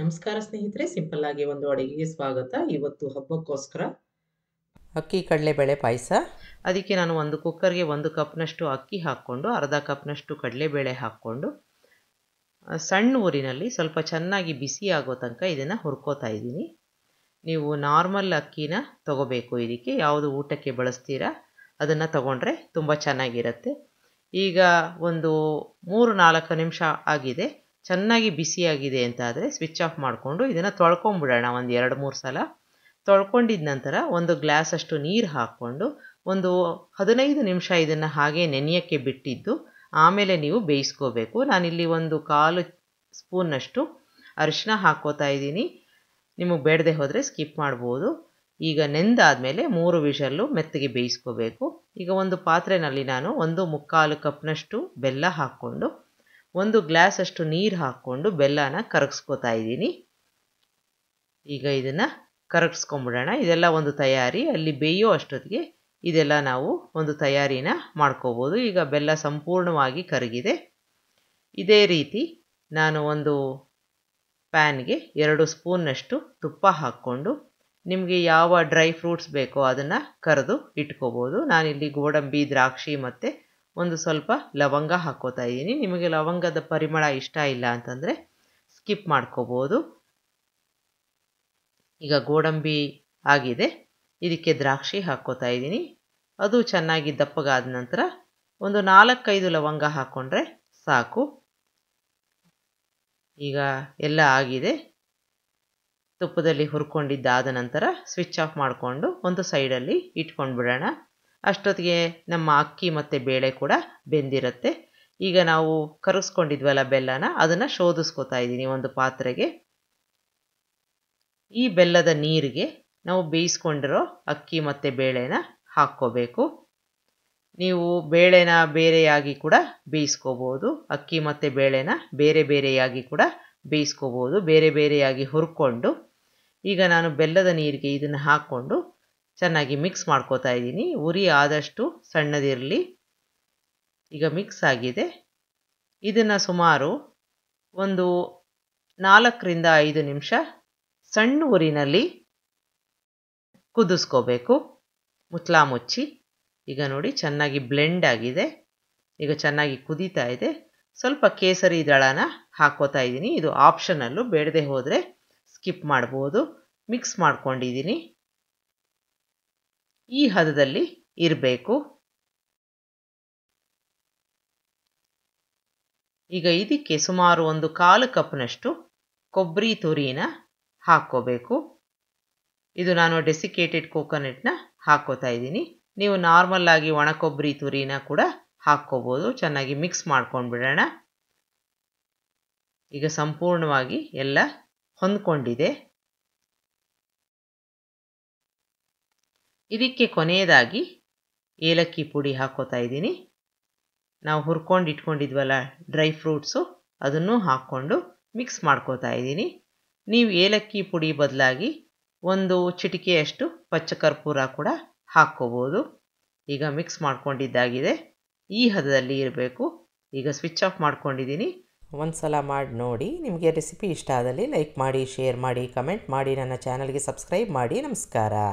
ನಮಸ್ಕಾರ ಸ್ನೇಹಿತರೆ ಸಿಂಪಲ್ ಆಗಿ ಒಂದು ಅಡುಗೆಗೆ ಸ್ವಾಗತ ಇವತ್ತು ಹಬ್ಬಕ್ಕೋಸ್ಕರ ಅಕ್ಕಿ ಕಡಲೆಬೇಳೆ ಪಾಯಸ ಅದಕ್ಕೆ ನಾನು ಒಂದು ಕುಕ್ಕರ್ಗೆ ಒಂದು ಕಪ್ನಷ್ಟು ಅಕ್ಕಿ ಹಾಕ್ಕೊಂಡು ಅರ್ಧ ಕಪ್ನಷ್ಟು ಕಡಲೆಬೇಳೆ ಹಾಕ್ಕೊಂಡು ಸಣ್ಣ ಊರಿನಲ್ಲಿ ಸ್ವಲ್ಪ ಚೆನ್ನಾಗಿ ಬಿಸಿ ಆಗೋ ತನಕ ಇದನ್ನು ಹುರ್ಕೋತಾ ಇದ್ದೀನಿ ನೀವು ನಾರ್ಮಲ್ ಅಕ್ಕಿನ ತಗೋಬೇಕು ಇದಕ್ಕೆ ಯಾವುದು ಊಟಕ್ಕೆ ಬಳಸ್ತೀರಾ ಅದನ್ನು ತಗೊಂಡ್ರೆ ತುಂಬ ಚೆನ್ನಾಗಿರುತ್ತೆ ಈಗ ಒಂದು ಮೂರು ನಾಲ್ಕು ನಿಮಿಷ ಆಗಿದೆ ಚೆನ್ನಾಗಿ ಬಿಸಿಯಾಗಿದೆ ಆದರೆ ಸ್ವಿಚ್ ಆಫ್ ಮಾಡಿಕೊಂಡು ಇದನ್ನು ತೊಳ್ಕೊಂಬಿಡೋಣ ಒಂದು ಎರಡು ಮೂರು ಸಲ ತೊಳ್ಕೊಂಡಿದ ನಂತರ ಒಂದು ಗ್ಲಾಸಷ್ಟು ನೀರು ಹಾಕ್ಕೊಂಡು ಒಂದು ಹದಿನೈದು ನಿಮಿಷ ಇದನ್ನು ಹಾಗೆ ನೆನೆಯೋಕ್ಕೆ ಬಿಟ್ಟಿದ್ದು ಆಮೇಲೆ ನೀವು ಬೇಯಿಸ್ಕೋಬೇಕು ನಾನಿಲ್ಲಿ ಒಂದು ಕಾಲು ಸ್ಪೂನ್ನಷ್ಟು ಅರಿಶಿನ ಹಾಕ್ಕೋತಾ ಇದ್ದೀನಿ ನಿಮಗೆ ಬೇಡದೆ ಹೋದರೆ ಸ್ಕಿಪ್ ಮಾಡ್ಬೋದು ಈಗ ನೆಂದಾದಮೇಲೆ ಮೂರು ವಿಷಲ್ಲು ಮೆತ್ತಗೆ ಬೇಯಿಸ್ಕೋಬೇಕು ಈಗ ಒಂದು ಪಾತ್ರೆಯಲ್ಲಿ ನಾನು ಒಂದು ಮುಕ್ಕಾಲು ಕಪ್ನಷ್ಟು ಬೆಲ್ಲ ಹಾಕ್ಕೊಂಡು ಒಂದು ಗ್ಲಾಸಷ್ಟು ನೀರು ಹಾಕ್ಕೊಂಡು ಬೆಲ್ಲನ ಕರಗಿಸ್ಕೊತಾ ಇದ್ದೀನಿ ಈಗ ಇದನ್ನು ಕರಗಿಸ್ಕೊಂಬಿಡೋಣ ಇದೆಲ್ಲ ಒಂದು ತಯಾರಿ ಅಲ್ಲಿ ಬೇಯೋ ಅಷ್ಟೊತ್ತಿಗೆ ಇದೆಲ್ಲ ನಾವು ಒಂದು ತಯಾರಿನ ಮಾಡ್ಕೋಬೋದು ಈಗ ಬೆಲ್ಲ ಸಂಪೂರ್ಣವಾಗಿ ಕರಗಿದೆ ಇದೇ ರೀತಿ ನಾನು ಒಂದು ಪ್ಯಾನ್ಗೆ ಎರಡು ಸ್ಪೂನ್ನಷ್ಟು ತುಪ್ಪ ಹಾಕ್ಕೊಂಡು ನಿಮಗೆ ಯಾವ ಡ್ರೈ ಫ್ರೂಟ್ಸ್ ಬೇಕೋ ಅದನ್ನು ಕರೆದು ಇಟ್ಕೋಬೋದು ನಾನಿಲ್ಲಿ ಗೋಡಂಬಿ ದ್ರಾಕ್ಷಿ ಮತ್ತು ಒಂದು ಸ್ವಲ್ಪ ಲವಂಗ ಹಾಕೋತಾ ಇದ್ದೀನಿ ನಿಮಗೆ ಲವಂಗದ ಪರಿಮಳ ಇಷ್ಟ ಇಲ್ಲ ಅಂತಂದರೆ ಸ್ಕಿಪ್ ಮಾಡ್ಕೋಬೋದು ಈಗ ಗೋಡಂಬಿ ಆಗಿದೆ ಇದಕ್ಕೆ ದ್ರಾಕ್ಷಿ ಹಾಕ್ಕೋತಾ ಇದ್ದೀನಿ ಅದು ಚೆನ್ನಾಗಿ ದಪ್ಪಗಾದ ನಂತರ ಒಂದು ನಾಲ್ಕೈದು ಲವಂಗ ಹಾಕ್ಕೊಂಡ್ರೆ ಸಾಕು ಈಗ ಎಲ್ಲ ಆಗಿದೆ ತುಪ್ಪದಲ್ಲಿ ಹುರ್ಕೊಂಡಿದ್ದಾದ ನಂತರ ಸ್ವಿಚ್ ಆಫ್ ಮಾಡಿಕೊಂಡು ಒಂದು ಸೈಡಲ್ಲಿ ಇಟ್ಕೊಂಡು ಬಿಡೋಣ ಅಷ್ಟೊತ್ತಿಗೆ ನಮ್ಮ ಅಕ್ಕಿ ಮತ್ತು ಬೇಳೆ ಕೂಡ ಬೆಂದಿರುತ್ತೆ ಈಗ ನಾವು ಕರಗಿಸ್ಕೊಂಡಿದ್ವಲ್ಲ ಬೆಲ್ಲನ ಅದನ್ನು ಶೋಧಿಸ್ಕೊತಾ ಇದ್ದೀನಿ ಒಂದು ಪಾತ್ರೆಗೆ ಈ ಬೆಲ್ಲದ ನೀರಿಗೆ ನಾವು ಬೇಯಿಸ್ಕೊಂಡಿರೋ ಅಕ್ಕಿ ಮತ್ತು ಬೇಳೆನ ಹಾಕ್ಕೋಬೇಕು ನೀವು ಬೇಳೆನ ಬೇರೆಯಾಗಿ ಕೂಡ ಬೇಯಿಸ್ಕೋಬೋದು ಅಕ್ಕಿ ಮತ್ತು ಬೇಳೆನ ಬೇರೆ ಬೇರೆಯಾಗಿ ಕೂಡ ಬೇಯಿಸ್ಕೋಬೋದು ಬೇರೆ ಬೇರೆಯಾಗಿ ಹುರ್ಕೊಂಡು ಈಗ ನಾನು ಬೆಲ್ಲದ ನೀರಿಗೆ ಇದನ್ನು ಹಾಕ್ಕೊಂಡು ಚೆನ್ನಾಗಿ ಮಿಕ್ಸ್ ಮಾಡ್ಕೋತಾ ಇದ್ದೀನಿ ಉರಿ ಆದಷ್ಟು ಸಣ್ಣದಿರಲಿ ಈಗ ಮಿಕ್ಸ್ ಆಗಿದೆ ಇದನ್ನು ಸುಮಾರು ಒಂದು ನಾಲ್ಕರಿಂದ ಐದು ನಿಮಿಷ ಸಣ್ಣ ಉರಿನಲ್ಲಿ ಕುದಿಸ್ಕೋಬೇಕು ಮುತ್ಲಾ ಮುಚ್ಚಿ ಈಗ ನೋಡಿ ಚೆನ್ನಾಗಿ ಬ್ಲೆಂಡ್ ಆಗಿದೆ ಈಗ ಚೆನ್ನಾಗಿ ಕುದೀತಾ ಇದೆ ಸ್ವಲ್ಪ ಕೇಸರಿ ದಳನ ಹಾಕೋತಾ ಇದ್ದೀನಿ ಇದು ಆಪ್ಷನಲ್ಲೂ ಬೇಡದೆ ಹೋದರೆ ಸ್ಕಿಪ್ ಮಾಡ್ಬೋದು ಮಿಕ್ಸ್ ಮಾಡ್ಕೊಂಡಿದ್ದೀನಿ ಈ ಹದದಲ್ಲಿ ಇರಬೇಕು ಈಗ ಇದಕ್ಕೆ ಸುಮಾರು ಒಂದು ಕಾಲು ಕಪ್ನಷ್ಟು ಕೊಬ್ಬರಿ ತುರಿನ ಹಾಕ್ಕೋಬೇಕು ಇದು ನಾನು ಡೆಸಿಕೇಟೆಡ್ ಕೋಕೋನಟ್ನ ಹಾಕೋತಾ ಇದ್ದೀನಿ ನೀವು ನಾರ್ಮಲ್ ಆಗಿ ಒಣ ಕೊಬ್ಬರಿ ತುರಿನ ಕೂಡ ಹಾಕ್ಕೋಬೋದು ಚೆನ್ನಾಗಿ ಮಿಕ್ಸ್ ಮಾಡ್ಕೊಂಡು ಬಿಡೋಣ ಈಗ ಸಂಪೂರ್ಣವಾಗಿ ಎಲ್ಲ ಹೊಂದ್ಕೊಂಡಿದೆ ಇದಕ್ಕೆ ಕೊನೆಯದಾಗಿ ಏಲಕ್ಕಿ ಪುಡಿ ಹಾಕೋತಾ ಇದ್ದೀನಿ ನಾವು ಹುರ್ಕೊಂಡು ಇಟ್ಕೊಂಡಿದ್ವಲ್ಲ ಡ್ರೈ ಫ್ರೂಟ್ಸು ಅದನ್ನು ಹಾಕ್ಕೊಂಡು ಮಿಕ್ಸ್ ಮಾಡ್ಕೋತಾ ಇದ್ದೀನಿ ನೀವು ಏಲಕ್ಕಿ ಪುಡಿ ಬದಲಾಗಿ ಒಂದು ಚಿಟಿಕೆಯಷ್ಟು ಕರ್ಪೂರ ಕೂಡ ಹಾಕ್ಕೋಬೋದು ಈಗ ಮಿಕ್ಸ್ ಮಾಡ್ಕೊಂಡಿದ್ದಾಗಿದೆ ಈ ಹದದಲ್ಲಿ ಇರಬೇಕು ಈಗ ಸ್ವಿಚ್ ಆಫ್ ಮಾಡ್ಕೊಂಡಿದ್ದೀನಿ ಒಂದು ಸಲ ಮಾಡಿ ನೋಡಿ ನಿಮಗೆ ರೆಸಿಪಿ ಇಷ್ಟ ಆದಲ್ಲಿ ಲೈಕ್ ಮಾಡಿ ಶೇರ್ ಮಾಡಿ ಕಮೆಂಟ್ ಮಾಡಿ ನನ್ನ ಚಾನಲ್ಗೆ ಸಬ್ಸ್ಕ್ರೈಬ್ ಮಾಡಿ ನಮಸ್ಕಾರ